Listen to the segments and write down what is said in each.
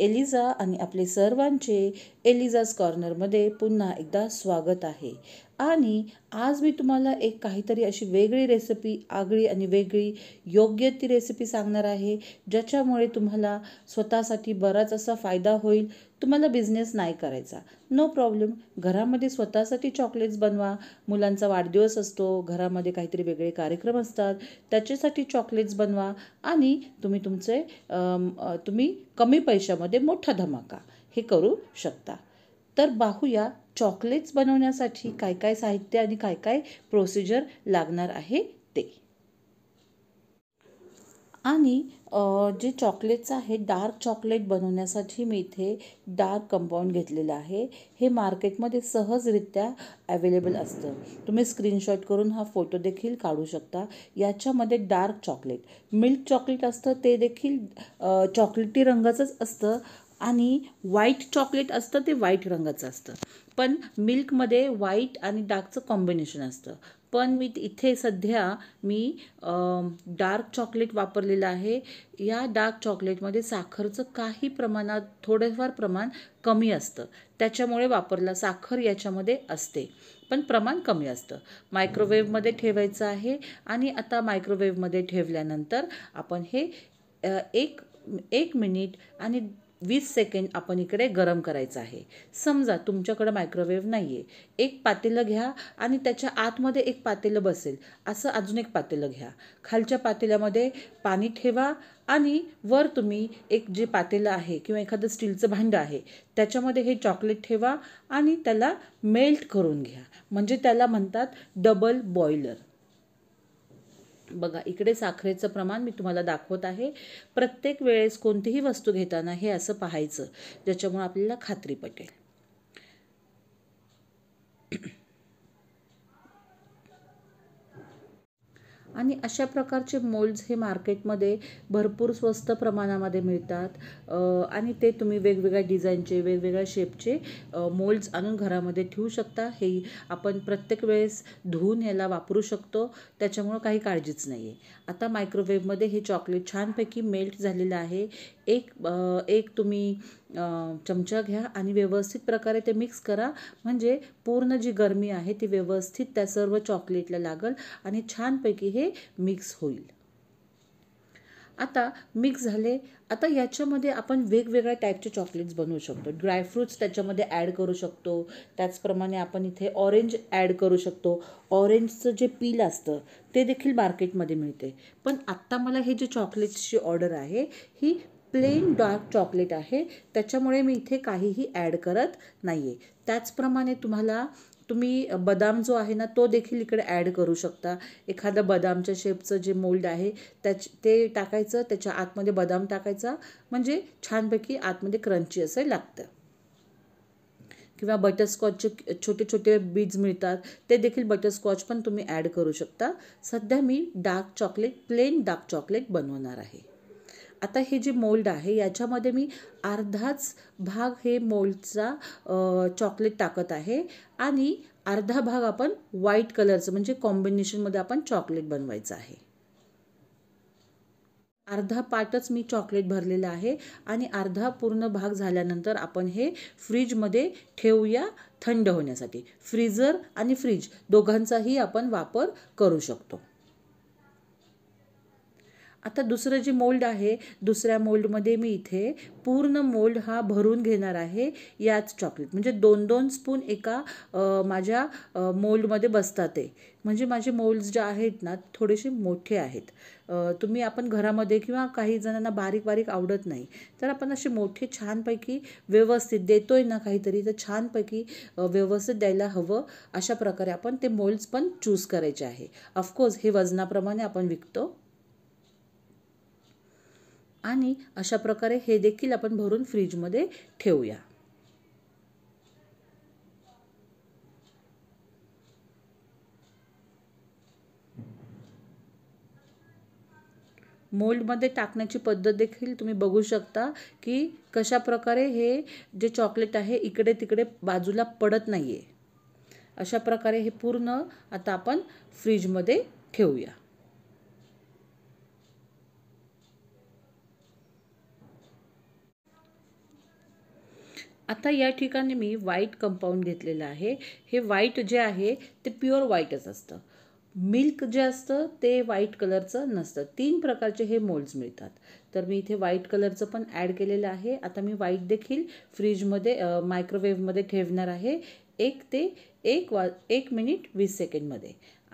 Eliza आणि आपले सर्वांचे एलिझाज कॉर्नरमध्ये पुन्हा एकदा स्वागत आहे आणि आज मी तुम्हाला एक काहीतरी अशी वेगळी रेसिपी आगळी आणि वेगळी योग्य ती रेसिपी सांगणार आहे ज्याच्यामुळे तुम्हाला स्वतःसाठी बराच असा फायदा होईल तुम्हाला बिझनेस नाही करायचा नो प्रॉब्लेम घरामध्ये स्वतःसाठी चॉकलेट्स बनवा मुलांचा वाढदिवस असतो घरामध्ये काहीतरी वेगळे कार्यक्रम असतात त्याच्यासाठी चॉकलेट्स बनवा आणि तुम्ही तुमचे तुम्ही कमी पैशामध्ये मोठा धमाका हे करू शकता तर बाहूया चॉकलेट्स बनवण्यासाठी काय काय साहित्य आणि काय काय प्रोसिजर लागणार आहे ते आणि जे चॉकलेट्स आहे डार्क चॉकलेट बनवण्यासाठी मी इथे डार्क कंपाऊंड घेतलेलं आहे हे मार्केटमध्ये सहजरित्या अवेलेबल असतं तुम्ही स्क्रीनशॉट करून हा फोटो देखील काढू शकता याच्यामध्ये डार्क चॉकलेट मिल्क चॉकलेट असतं ते देखील चॉकलेटी रंगाचंच असतं आणि व्हाईट चॉकलेट असतं ते व्हाईट रंगाचं असतं पण मिल्कमध्ये व्हाईट आणि डार्कचं कॉम्बिनेशन असतं पण मी इथे सध्या मी डार्क चॉकलेट वापरलेलं आहे या डार्क चॉकलेटमध्ये साखरचं काही प्रमाणात थोडंफार प्रमाण कमी असतं त्याच्यामुळे वापरला साखर याच्यामध्ये असते पण प्रमाण कमी असतं मायक्रोवेव्हमध्ये ठेवायचं आहे आणि आता मायक्रोवेव्हमध्ये ठेवल्यानंतर आपण हे एक एक मिनिट आणि वीस सेकंड आपण इकडे गरम करायचं आहे समजा तुमच्याकडं मायक्रोवेव्ह नाही आहे एक पातेलं घ्या आणि त्याच्या आतमध्ये एक पातेलं बसेल असं अजून एक पातेलं घ्या खालच्या पातेल्यामध्ये पाणी ठेवा आणि वर तुम्ही एक जे पातेलं आहे किंवा एखादं स्टीलचं भांडं आहे त्याच्यामध्ये हे चॉकलेट ठेवा आणि त्याला मेल्ट करून घ्या म्हणजे त्याला म्हणतात डबल बॉयलर बघा इकडे साखरेचं प्रमाण मी तुम्हाला दाखवत आहे प्रत्येक वेळेस कोणतीही वस्तू घेताना हे असं पाहायचं ज्याच्यामुळं आपल्याला खात्री पटेल आणि अशा प्रकारचे मोल्ड्स हे मार्केटमध्ये भरपूर स्वस्त प्रमाणामध्ये मिळतात आणि ते तुम्ही वेगवेगळ्या डिझाईनचे वेगवेगळ्या शेपचे मोल्ड्स आणून घरामध्ये ठेवू शकता हे आपण प्रत्येक वेळेस धुवून याला वापरू शकतो त्याच्यामुळं काही काळजीच नाही आहे आता मायक्रोवेव्हमध्ये हे चॉकलेट छानपैकी मेल्ट झालेलं आहे एक एक तुम्ही चमचा घ्या आणि व्यवस्थित प्रकारे ते मिक्स करा म्हणजे पूर्ण जी गरमी आहे ती व्यवस्थित त्या सर्व चॉकलेटला लागल आणि छानपैकी हे मिक्स होईल आता मिक्स झाले आता याच्यामध्ये आपण वेगवेगळ्या टाईपचे चॉकलेट्स बनवू शकतो ड्रायफ्रूट्स त्याच्यामध्ये ॲड करू शकतो त्याचप्रमाणे आपण इथे ऑरेंज ॲड करू शकतो ऑरेंजचं जे पील असतं ते देखील मार्केटमध्ये मिळते पण आत्ता मला हे जे चॉकलेट्सची ऑर्डर आहे ही प्लेन डार्क चॉकलेट आहे त्याच्यामुळे मी इथे काहीही ॲड करत नाही आहे त्याचप्रमाणे तुम्हाला तुम्ही बदाम जो आहे ना तो देखील इकडे ॲड करू शकता एखादा बदामच्या शेपचं जे मोल्ड आहे त्याच ते टाकायचं त्याच्या आतमध्ये बदाम टाकायचा म्हणजे छानपैकी आतमध्ये क्रंची असं लागतं किंवा बटरस्कॉचचे छोटे छोटे बीड्स मिळतात ते देखील बटरस्कॉच पण तुम्ही ॲड करू शकता सध्या मी dark chocolate plain dark chocolate बनवणार आहे आता हे जे मोल्ड आहे याच्यामध्ये मी अर्धाच भाग हे मोल्डचा चॉकलेट टाकत आहे आणि अर्धा भाग आपण व्हाईट कलरचं म्हणजे कॉम्बिनेशनमध्ये आपण चॉकलेट बनवायचं आहे अर्धा पार्टच मी चॉकलेट भरलेलं आहे आणि अर्धा पूर्ण भाग झाल्यानंतर आपण हे फ्रीजमध्ये ठेवूया थंड होण्यासाठी फ्रीजर आणि फ्रीज दोघांचाही आपण वापर करू शकतो आता दुसरं जे मोल्ड आहे दुसऱ्या मोल्डमध्ये मी इथे पूर्ण मोल्ड हा भरून घेणार आहे याच चॉकलेट म्हणजे दोन दोन स्पून एका माझ्या मोल्डमध्ये बसतात ते म्हणजे माझे मोल्ड्स जे आहेत ना थोडेसे मोठे आहेत तुम्ही आपण घरामध्ये किंवा काही जणांना बारीक बारीक आवडत नाही तर आपण असे मोठे छानपैकी व्यवस्थित देतोय ना काहीतरी तर छानपैकी व्यवस्थित द्यायला हवं अशा प्रकारे आपण ते मोल्ड्स पण चूज करायचे आहे ऑफकोर्स हे वजनाप्रमाणे आपण विकतो आणि अशा प्रकारे हे देखील आपण भरून फ्रीजमध्ये ठेवूया मोल्डमध्ये टाकण्याची पद्धत देखील तुम्ही बघू शकता की कशा प्रकारे हे जे चॉकलेट आहे इकडे तिकडे बाजूला पडत नाही आहे अशा प्रकारे हे पूर्ण आता आपण फ्रीजमध्ये ठेवूया आता या ठिकाणी मी व्हाईट कंपाऊंड घेतलेलं आहे हे व्हाईट जे आहे ते प्युअर व्हाईटच असतं मिल्क जे असतं ते व्हाईट कलरचं नसतं तीन प्रकारचे हे मोल्ड्स मिळतात तर मी इथे व्हाईट कलरचं पण ॲड केलेलं आहे आता मी व्हाईट देखील फ्रीजमध्ये मायक्रोवेव्हमध्ये ठेवणार आहे एक ते एक वा एक मिनिट वीस सेकंडमध्ये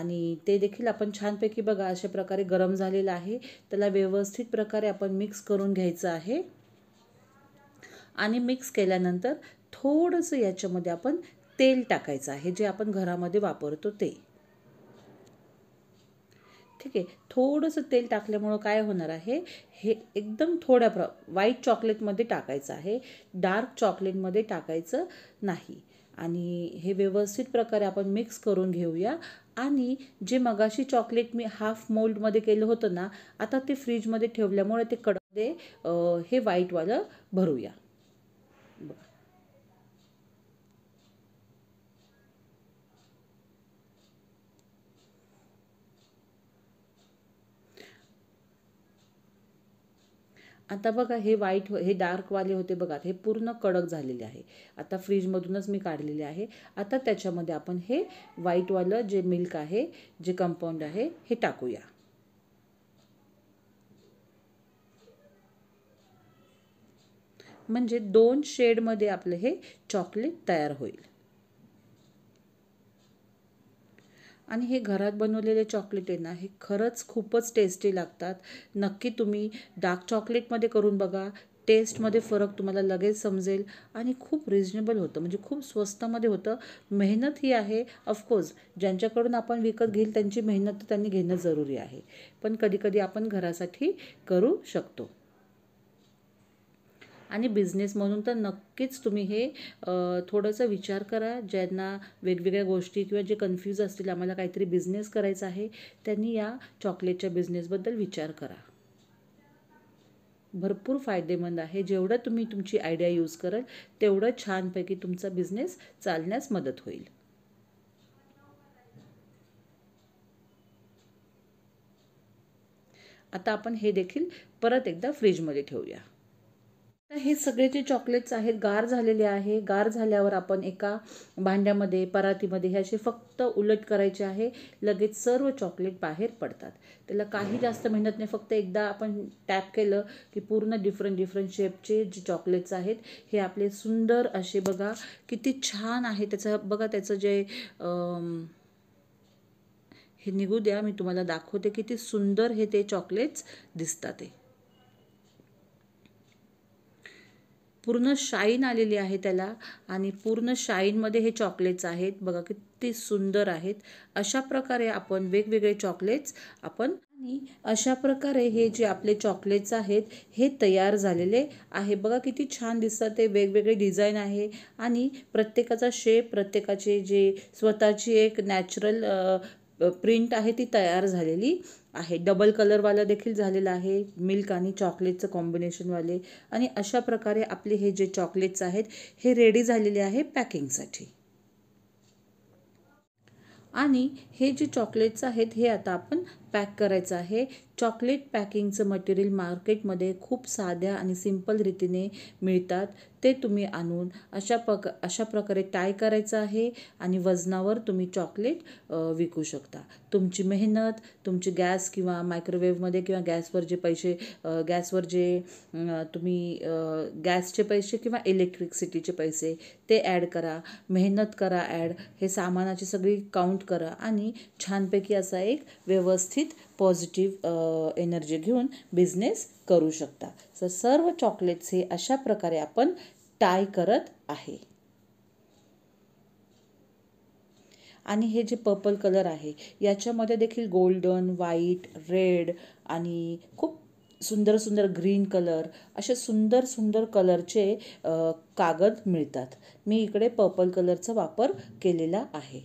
आणि ते देखील आपण छानपैकी बघा अशा प्रकारे गरम झालेलं आहे त्याला व्यवस्थित प्रकारे आपण मिक्स करून घ्यायचं आहे आणि मिक्स केल्यानंतर थोडंसं याच्यामध्ये आपण तेल टाकायचं आहे जे आपण घरामध्ये वापरतो ते ठीक आहे थोडंसं तेल टाकल्यामुळं काय होणार आहे हे एकदम थोड्या प्र व्हाईट चॉकलेटमध्ये टाकायचं आहे डार्क चॉकलेटमध्ये टाकायचं नाही आणि हे व्यवस्थित प्रकारे आपण मिक्स करून घेऊया आणि जे मगाशी चॉकलेट मी हाफ मोल्डमध्ये केलं होतं ना आता ते फ्रीजमध्ये ठेवल्यामुळे ते कडमध्ये हे व्हाईटवालं भरूया आता बघा हे व्हाईट हे डार्क वाले होते बघा हे पूर्ण कडक झालेले आहे आता फ्रीजमधूनच मी काढलेले आहे आता त्याच्यामध्ये आपण हे वाले जे मिल्क आहे जे कंपाऊंड आहे हे टाकूया म्हणजे दोन शेडमध्ये आपलं हे चॉकलेट तयार होईल आणि हे घरात बनवलेले चॉकलेट आहे ना हे खरंच खूपच टेस्टी लागतात नक्की तुम्ही डार्क चॉकलेटमध्ये करून बघा टेस्टमध्ये फरक तुम्हाला लगेच समजेल आणि खूप रिजनेबल होतं म्हणजे खूप स्वस्तामध्ये होतं मेहनत ही आहे ऑफकोर्स ज्यांच्याकडून आपण विकत घेईल त्यांची मेहनत तर त्यांनी घेणं जरुरी आहे पण कधीकधी आपण घरासाठी करू शकतो आणि बिझनेस म्हणून तर नक्कीच तुम्ही हे थोडंसं विचार करा ज्यांना वेगवेगळ्या गोष्टी किंवा जे कन्फ्यूज असतील आम्हाला काहीतरी बिझनेस करायचा आहे त्यांनी या चॉकलेटच्या बिझनेसबद्दल विचार करा भरपूर फायदेमंद आहे जेवढं तुम्ही तुमची आयडिया यूज कराल तेवढं छानपैकी तुमचा बिझनेस चालण्यास मदत होईल आता आपण हे देखील परत एकदा फ्रीजमध्ये ठेवूया हे सगळे जे चॉकलेट्स आहेत गार झालेले आहे गार झाल्यावर आपण एका भांड्यामध्ये परातीमध्ये हे असे फक्त उलट करायचे आहे लगेच सर्व चॉकलेट बाहेर पडतात त्याला काही जास्त मेहनत नाही फक्त एकदा आपण टॅप केलं की पूर्ण डिफरंट डिफरंट शेपचे जे चॉकलेट्स आहेत हे आपले सुंदर असे बघा किती छान आहे त्याचं बघा त्याचं जे हे निघू द्या मी तुम्हाला दाखवते किती सुंदर हे ते चॉकलेट्स दिसतात ते पूर्ण शाईन आलेली आहे त्याला आणि पूर्ण शाईनमध्ये हे चॉकलेट्स आहेत बघा किती सुंदर आहेत अशा प्रकारे आपण वेगवेगळे चॉकलेट्स आपण आणि अशा प्रकारे हे जे आपले चॉकलेट्स आहेत हे तयार झालेले आहे बघा किती छान दिसतात ते वेगवेगळे डिझाईन आहे आणि प्रत्येकाचा शेप प्रत्येकाचे जे स्वतःची एक नॅचरल प्रिंट आहे ती तयार झालेली आहे डबल कलरवाला देखील झालेला आहे मिल्क आणि चॉकलेटचं वाले, आणि अशा प्रकारे आपले हे जे चॉकलेट्स आहेत हे रेडी झालेले आहे पॅकिंगसाठी आणि हे जे चॉकलेट्स आहेत हे आता आपण पॅक करायचं आहे चॉकलेट पॅकिंगचं मटेरियल मार्केटमध्ये खूप साध्या आणि सिंपल रीतीने मिळतात ते तुम्ही आणून अशा पक अशा प्रकारे टाय करायचं आहे आणि वजनावर तुम्ही चॉकलेट विकू शकता तुमची मेहनत तुमची गॅस किंवा मायक्रोवेव्हमध्ये किंवा गॅसवर जे पैसे गॅसवर जे तुम्ही गॅसचे पैसे किंवा इलेक्ट्रिकसिटीचे पैसे ते ॲड करा मेहनत करा ॲड हे सामानाची सगळी काउंट करा आणि छानपैकी असा एक व्यवस्थित व्यवस्थित पॉझिटिव्ह एनर्जी घेऊन बिझनेस करू शकता सर्व चॉकलेट्स हे अशा प्रकारे आपण टाय करत आहे आणि हे जे पर्पल कलर आहे याच्यामध्ये देखील गोल्डन व्हाईट रेड आणि खूप सुंदर सुंदर ग्रीन कलर असे सुंदर सुंदर कलरचे कागद मिळतात मी इकडे पर्पल कलरचा वापर केलेला आहे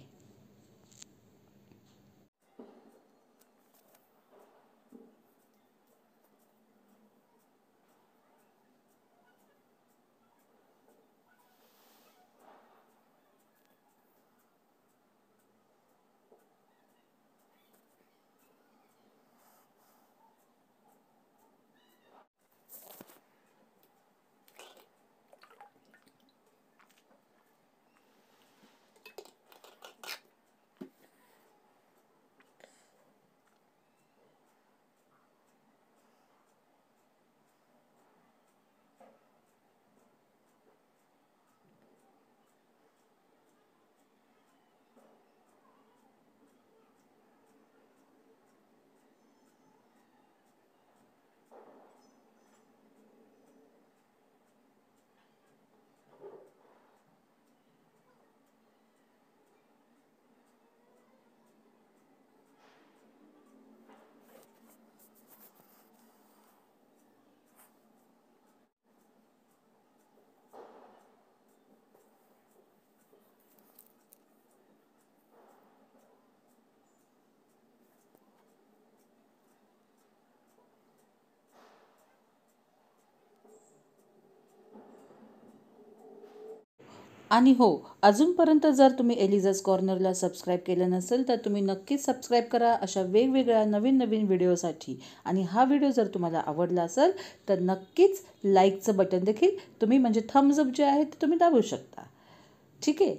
आणि हो अजूनपर्यंत जर तुम्ही एलिझस कॉर्नरला सबस्क्राईब केलं नसेल तर तुम्ही नक्कीच सबस्क्राईब करा अशा वेगवेगळ्या नवीन नवीन व्हिडिओसाठी आणि हा व्हिडिओ जर तुम्हाला आवडला असेल तर नक्कीच लाईकचं बटन देखील तुम्ही म्हणजे थम्सअप जे आहे ते तुम्ही दाबू शकता ठीक आहे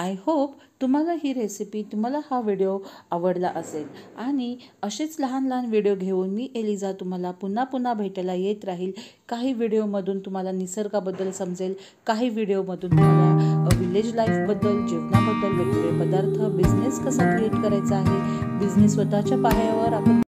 आय होप तुम्हाला ही रेसिपी तुम्हाला हा व्हिडिओ आवडला असेल आणि असेच लहान लहान व्हिडिओ घेऊन मी एलिझा तुम्हाला पुन्हा पुन्हा भेटायला येत राहील काही व्हिडिओमधून तुम्हाला निसर्गाबद्दल समजेल काही व्हिडिओमधून तुम्हाला विलेज लाईफबद्दल जीवनाबद्दल वेगवेगळे पदार्थ बिझनेस कसा क्रिएट करायचा आहे बिझनेस स्वतःच्या पायावर आपण